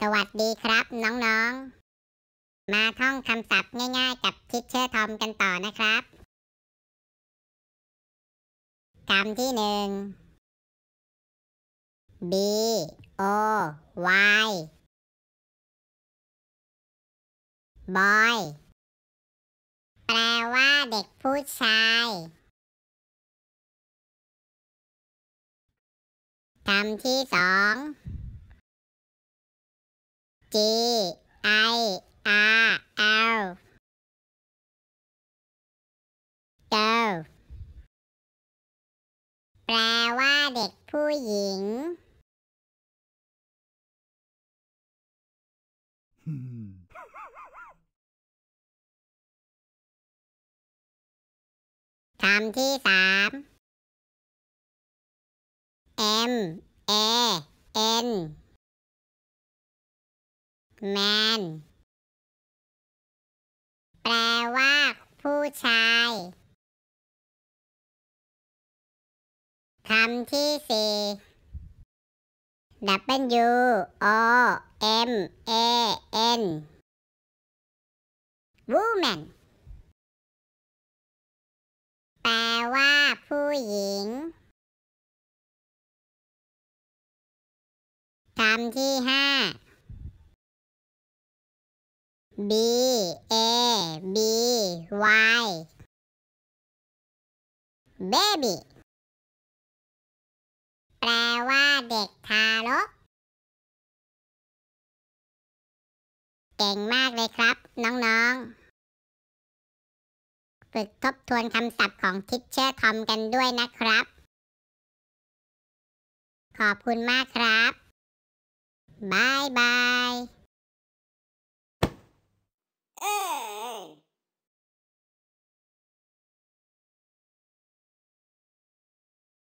สวัสดีครับ น้องๆ มาท่องคำศัพท์ง่ายๆกับทิชเชอร์ทอมกันต่อนะครับคำที่หนึ่ง b o y boy แปลว่าเด็กผู้ชายคำที่สอง G I R L girl แปลว่าเด็กผู้หญิง คำที่สาม M A N man แปลว่าผู้ชาย คำที่สี่ W O M A N woman แปลว่าผู้หญิง คำที่ห้า B A B Y baby แปลว่าเด็กทารก เก่งมากเลยครับ น้องๆฝึกทบทวนคำศัพท์ของทิชเชอร์ทอมกันด้วยนะครับ ขอบคุณมากครับบายบาย